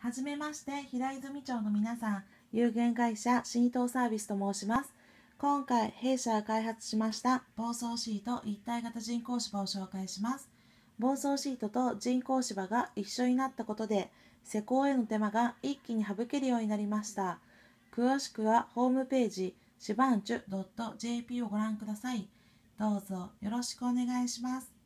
はじめまして、平泉町の皆さん、有限会社新東サービスと申します。今回、弊社が開発しました防走シート一体型人工芝を紹介します。防走シートと人工芝が一緒になったことで、施工への手間が一気に省けるようになりました。詳しくはホームページ、シバンチュ .jp をご覧ください。どうぞよろしくお願いします。